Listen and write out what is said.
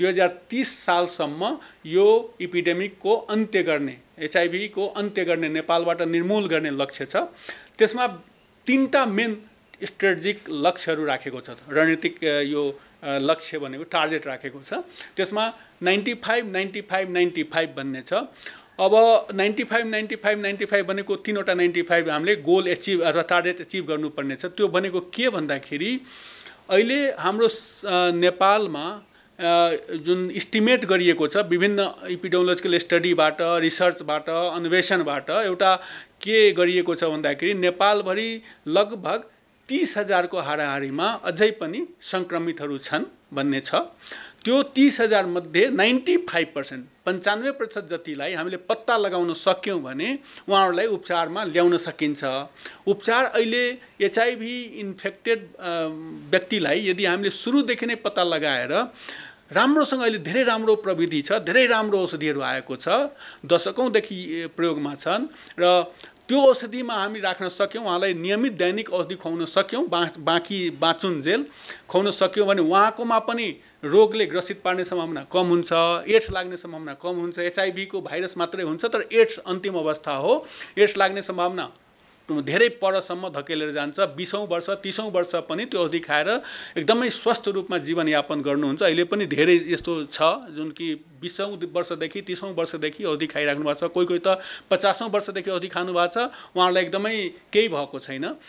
दुई हजार तिस सालसम्म यो इपिडेमिकको अन्त्य गर्ने एचआइभीको अन्त्य गर्ने नेपालबाट निर्मूल गर्ने लक्ष्य छ त्यसमा तिनवटा मेन स्ट्रेटेजिक लक्ष्यहरू राखेको छ रणनीतिक यो लक्ष्य भनेको टार्गेट राखेको छ त्यसमा ninety five ninety five ninety five भन्ने छ अब ninety five ninety five ninety five भनेको तिनवटा नाइन्टी फाइभ हामीले गोल एचिभ अथवा टार्गेट एचिभ गर्नुपर्ने छ त्यो भनेको के भन्दाखेरि अहिले हाम्रो नेपालमा जुन इस्टिमेट गरिएको छ विभिन्न इपिडोलोजिकल स्टडीबाट रिसर्चबाट अन्वेषणबाट एउटा के गरिएको छ भन्दाखेरि नेपालभरि लगभग तिस हजारको हाराहारीमा अझै पनि सङ्क्रमितहरू छन् भन्ने छ त्यो तिस हजारमध्ये नाइन्टी फाइभ पर्सेन्ट पन्चानब्बे प्रतिशत जतिलाई हामीले पत्ता लगाउन सक्यौँ भने उहाँहरूलाई उपचारमा ल्याउन सकिन्छ उपचार अहिले एचआइभी इन्फेक्टेड व्यक्तिलाई यदि हामीले सुरुदेखि नै पत्ता लगाएर राम्रोसँग अहिले धेरै राम्रो प्रविधि छ धेरै राम्रो औषधिहरू आएको छ दशकौँदेखि प्रयोगमा छन् र त्यो औषधिमा हामी राख्न सक्यौँ उहाँलाई नियमित दैनिक औषधि खुवाउन सक्यौँ बाँकी बाँकी जेल खुवाउन सक्यौँ भने उहाँकोमा पनि रोगले ग्रसित पार्ने सम्भावना कम हुन्छ एड्स लाग्ने सम्भावना कम हुन्छ एचआइभीको भाइरस मात्रै हुन्छ तर एड्स अन्तिम अवस्था हो एड्स लाग्ने सम्भावना धेरै परसम्म धकेलेर जान्छ बिसौँ वर्ष तिसौँ वर्ष पनि त्यो अवधि खाएर एकदमै स्वस्थ रूपमा जीवनयापन गर्नुहुन्छ अहिले पनि धेरै यस्तो छ जुन कि बिसौँ वर्षदेखि तिसौँ वर्षदेखि अवधि खाइराख्नु भएको छ कोही कोही त पचासौँ वर्षदेखि अवधि खानु भएको छ उहाँहरूलाई एकदमै केही भएको छैन